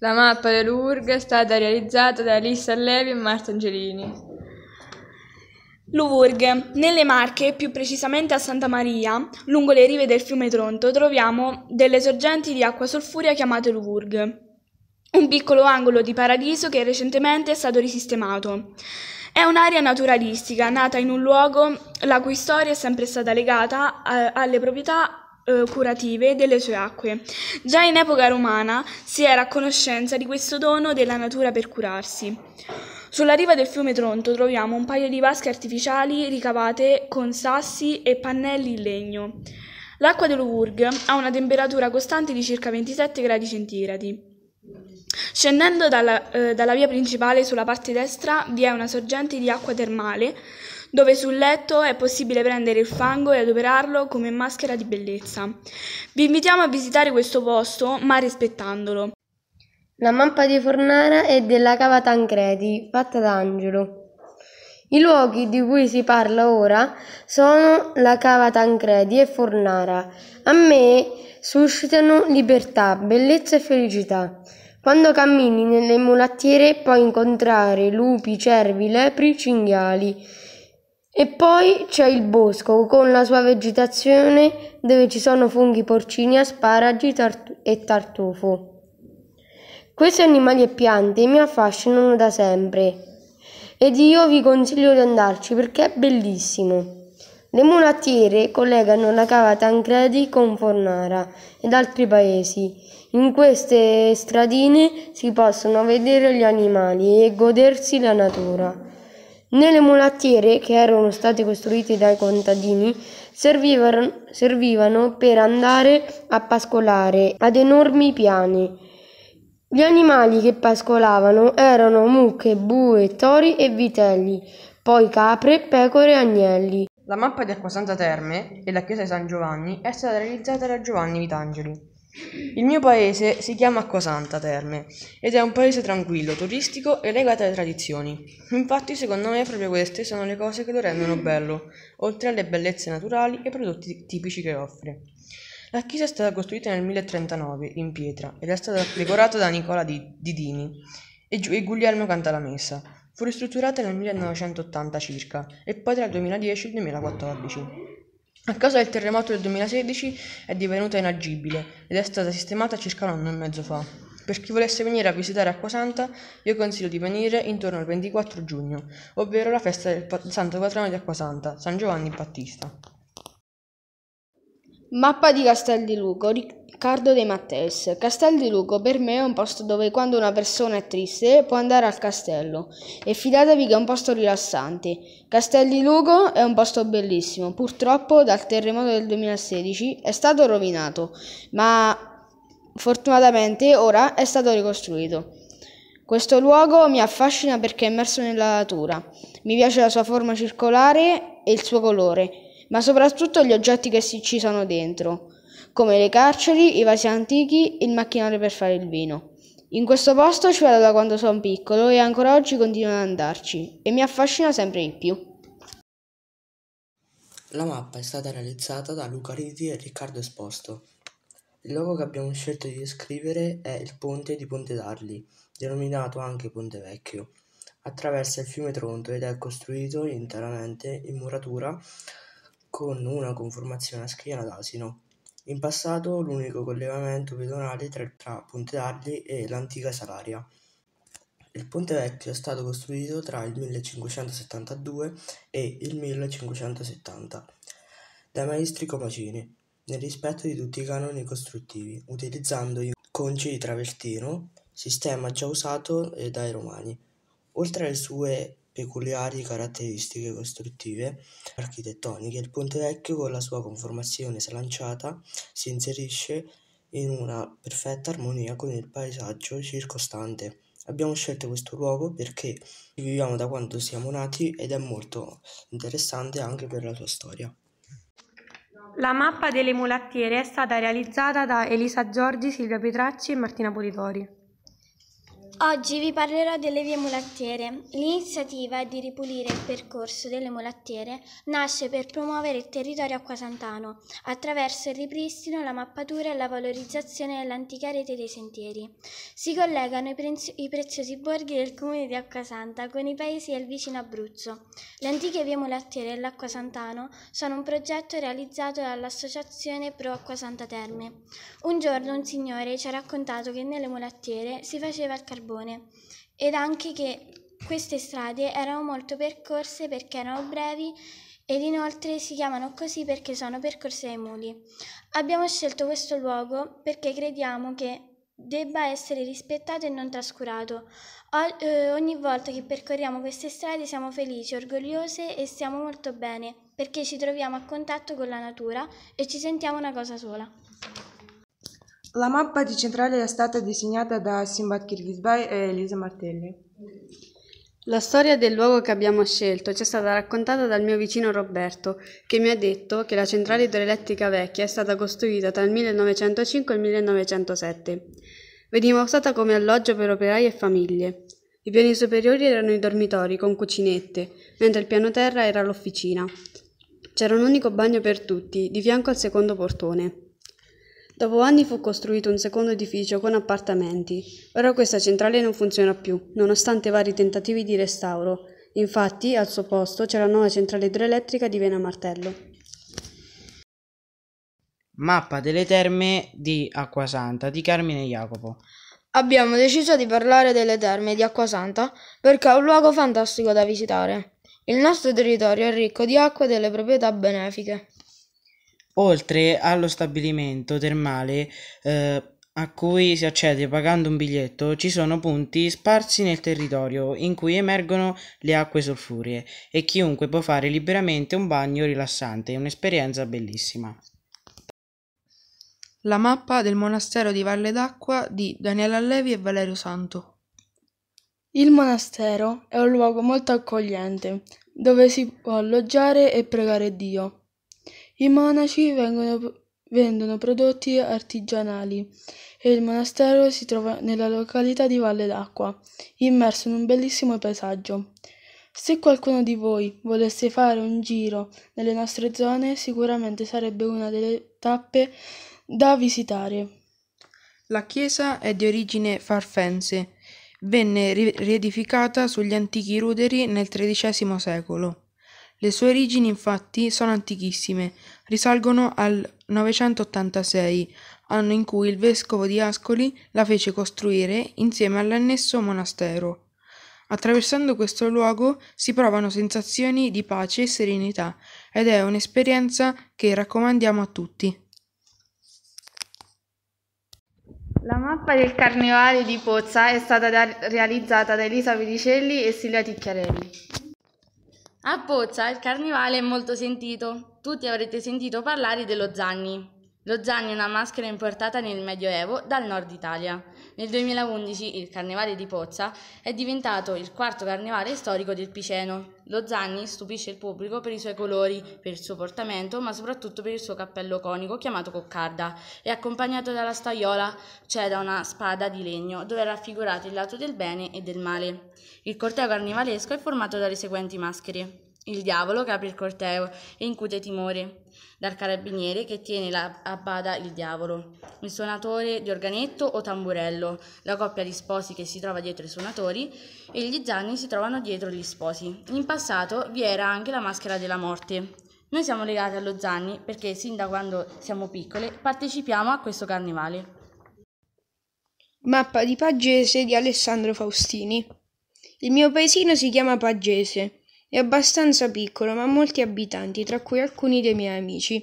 La mappa dell'URG è stata realizzata da Alissa Levi e Marta Angelini. L'Uvurg. Nelle Marche, più precisamente a Santa Maria, lungo le rive del fiume Tronto, troviamo delle sorgenti di acqua solfuria chiamate L'Uvurg un piccolo angolo di paradiso che recentemente è stato risistemato. È un'area naturalistica nata in un luogo la cui storia è sempre stata legata a, eh, alle proprietà eh, curative delle sue acque. Già in epoca romana si era a conoscenza di questo dono della natura per curarsi. Sulla riva del fiume Tronto troviamo un paio di vasche artificiali ricavate con sassi e pannelli in legno. L'acqua dell'Uvurg ha una temperatura costante di circa 27 gradi centigradi. Scendendo dalla, eh, dalla via principale sulla parte destra vi è una sorgente di acqua termale dove sul letto è possibile prendere il fango e adoperarlo come maschera di bellezza. Vi invitiamo a visitare questo posto ma rispettandolo. La mappa di Fornara è della cava Tancredi, fatta da Angelo. I luoghi di cui si parla ora sono la cava Tancredi e Fornara. A me suscitano libertà, bellezza e felicità. Quando cammini nelle mulattiere puoi incontrare lupi, cervi, lepri, cinghiali. E poi c'è il bosco con la sua vegetazione dove ci sono funghi, porcini, asparagi tartu- e tartufo. Questi animali e piante mi affascinano da sempre ed io vi consiglio di andarci perché è bellissimo. Le mulattiere collegano la cava Tancredi con Fornara ed altri paesi in queste stradine si possono vedere gli animali e godersi la natura. Nelle mulattiere, che erano state costruite dai contadini, servivano, servivano per andare a pascolare ad enormi piani. Gli animali che pascolavano erano mucche, bue, tori e vitelli, poi capre, pecore e agnelli. La mappa di Acquasanta Terme e la chiesa di San Giovanni è stata realizzata da Giovanni Vitangeli. Il mio paese si chiama Acquasanta Terme ed è un paese tranquillo, turistico e legato alle tradizioni. Infatti, secondo me, proprio queste sono le cose che lo rendono bello, oltre alle bellezze naturali e ai prodotti tipici che offre. La chiesa è stata costruita nel 1039 in pietra ed è stata decorata da Nicola Didini e, e Guglielmo Cantalamessa. Fu ristrutturata nel 1980 circa e poi tra il 2010 e il 2014. A causa del terremoto del 2016 è divenuta inagibile ed è stata sistemata circa un anno e mezzo fa. Per chi volesse venire a visitare Acquasanta, io consiglio di venire intorno al 24 giugno, ovvero la festa del Santo Patrono di Acquasanta, San Giovanni Battista. Mappa di Castel di Lugo, Riccardo De Matteis. Castel di Lugo per me è un posto dove quando una persona è triste può andare al castello e fidatevi che è un posto rilassante. Castel di Lugo è un posto bellissimo, purtroppo dal terremoto del 2016 è stato rovinato, ma fortunatamente ora è stato ricostruito. Questo luogo mi affascina perché è immerso nella natura, mi piace la sua forma circolare e il suo colore ma soprattutto gli oggetti che si, ci sono dentro, come le carceri, i vasi antichi, il macchinario per fare il vino. In questo posto ci vado da quando sono piccolo e ancora oggi continuo ad andarci e mi affascina sempre di più. La mappa è stata realizzata da Luca Riti e Riccardo Esposto. Il luogo che abbiamo scelto di descrivere è il ponte di Ponte d'Arli, denominato anche Ponte Vecchio. Attraversa il fiume Tronto ed è costruito interamente in muratura con una conformazione a schiena d'asino. In passato l'unico collegamento pedonale tra, tra Pontedardi e l'antica Salaria. Il ponte vecchio è stato costruito tra il 1572 e il 1570 dai maestri comacini, nel rispetto di tutti i canoni costruttivi, utilizzando i conci di travertino, sistema già usato dai romani. Oltre alle sue peculiari caratteristiche costruttive architettoniche. Il Ponte Vecchio, con la sua conformazione slanciata, si inserisce in una perfetta armonia con il paesaggio circostante. Abbiamo scelto questo luogo perché ci viviamo da quando siamo nati ed è molto interessante anche per la sua storia. La mappa delle mulattiere è stata realizzata da Elisa Giorgi, Silvia Petracci e Martina Politori. Oggi vi parlerò delle vie mulattiere. L'iniziativa di ripulire il percorso delle mulattiere nasce per promuovere il territorio acquasantano attraverso il ripristino, la mappatura e la valorizzazione dell'antica rete dei sentieri. Si collegano i, prez- i preziosi borghi del comune di Acquasanta con i paesi del vicino Abruzzo. Le antiche vie mulattiere dell'Acquasantano sono un progetto realizzato dall'associazione Pro Acquasanta Terme. Un giorno un signore ci ha raccontato che nelle mulattiere si faceva il car- carbone ed anche che queste strade erano molto percorse perché erano brevi ed inoltre si chiamano così perché sono percorse ai muli. Abbiamo scelto questo luogo perché crediamo che debba essere rispettato e non trascurato. O, eh, ogni volta che percorriamo queste strade siamo felici, orgogliose e stiamo molto bene perché ci troviamo a contatto con la natura e ci sentiamo una cosa sola. La mappa di Centrale è stata disegnata da Simbad Kirghizbay e Elisa Martelli. La storia del luogo che abbiamo scelto ci è stata raccontata dal mio vicino Roberto, che mi ha detto che la centrale idroelettrica vecchia è stata costruita tra il 1905 e il 1907. Veniva usata come alloggio per operai e famiglie. I piani superiori erano i dormitori con cucinette, mentre il piano terra era l'officina. C'era un unico bagno per tutti, di fianco al secondo portone. Dopo anni fu costruito un secondo edificio con appartamenti. Ora questa centrale non funziona più, nonostante vari tentativi di restauro. Infatti, al suo posto c'è la nuova centrale idroelettrica di Vena Martello. Mappa delle terme di Acquasanta di Carmine Jacopo. Abbiamo deciso di parlare delle terme di Acquasanta perché è un luogo fantastico da visitare. Il nostro territorio è ricco di acqua e delle proprietà benefiche oltre allo stabilimento termale eh, a cui si accede pagando un biglietto, ci sono punti sparsi nel territorio in cui emergono le acque solfuree e chiunque può fare liberamente un bagno rilassante, un'esperienza bellissima. La mappa del monastero di Valle d'Acqua di Daniela Allevi e Valerio Santo. Il monastero è un luogo molto accogliente, dove si può alloggiare e pregare Dio. I monaci vengono, vendono prodotti artigianali e il monastero si trova nella località di Valle d'Acqua, immerso in un bellissimo paesaggio. Se qualcuno di voi volesse fare un giro nelle nostre zone, sicuramente sarebbe una delle tappe da visitare. La chiesa è di origine farfense. Venne riedificata sugli antichi ruderi nel XIII secolo. Le sue origini infatti sono antichissime, risalgono al 986, anno in cui il vescovo di Ascoli la fece costruire insieme all'annesso monastero. Attraversando questo luogo si provano sensazioni di pace e serenità ed è un'esperienza che raccomandiamo a tutti. La mappa del carnevale di Pozza è stata da- realizzata da Elisa Pedicelli e Silvia Ticchiarelli. A Pozza il carnevale è molto sentito. Tutti avrete sentito parlare dello Zanni. Lo Zanni è una maschera importata nel Medioevo dal nord Italia. Nel 2011 il Carnevale di Pozza è diventato il quarto carnevale storico del Piceno. Lo Zanni stupisce il pubblico per i suoi colori, per il suo portamento, ma soprattutto per il suo cappello conico chiamato coccarda. È accompagnato dalla staiola, cioè da una spada di legno, dove è raffigurato il lato del bene e del male. Il corteo carnevalesco è formato dalle seguenti maschere. Il diavolo che apre il corteo e incute timore, dal carabiniere che tiene la, a bada il diavolo, il suonatore di organetto o tamburello, la coppia di sposi che si trova dietro i suonatori e gli zanni si trovano dietro gli sposi. In passato vi era anche la maschera della morte. Noi siamo legati allo zanni perché sin da quando siamo piccole partecipiamo a questo carnevale. Mappa di Pagese di Alessandro Faustini. Il mio paesino si chiama Pagese è abbastanza piccolo, ma ha molti abitanti, tra cui alcuni dei miei amici.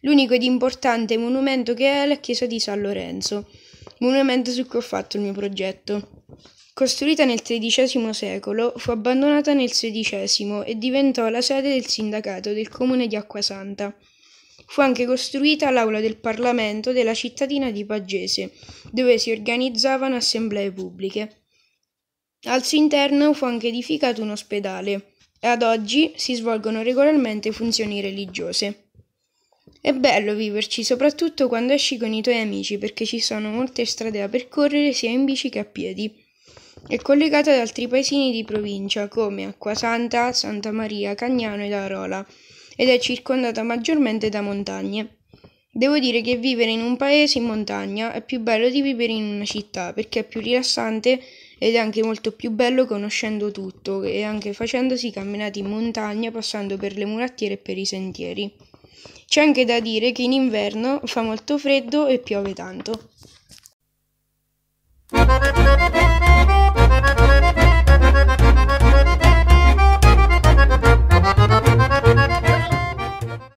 L'unico ed importante monumento che è la chiesa di San Lorenzo, monumento su cui ho fatto il mio progetto. Costruita nel XIII secolo, fu abbandonata nel XVI e diventò la sede del sindacato del comune di Acquasanta. Fu anche costruita l'aula del Parlamento della cittadina di Pagese, dove si organizzavano assemblee pubbliche. Al suo interno fu anche edificato un ospedale e ad oggi si svolgono regolarmente funzioni religiose. È bello viverci, soprattutto quando esci con i tuoi amici, perché ci sono molte strade da percorrere sia in bici che a piedi. È collegata ad altri paesini di provincia come Acquasanta, Santa Maria, Cagnano ed Arola, ed è circondata maggiormente da montagne. Devo dire che vivere in un paese in montagna è più bello di vivere in una città perché è più rilassante ed è anche molto più bello conoscendo tutto e anche facendosi camminate in montagna, passando per le mulattiere e per i sentieri. C'è anche da dire che in inverno fa molto freddo e piove tanto.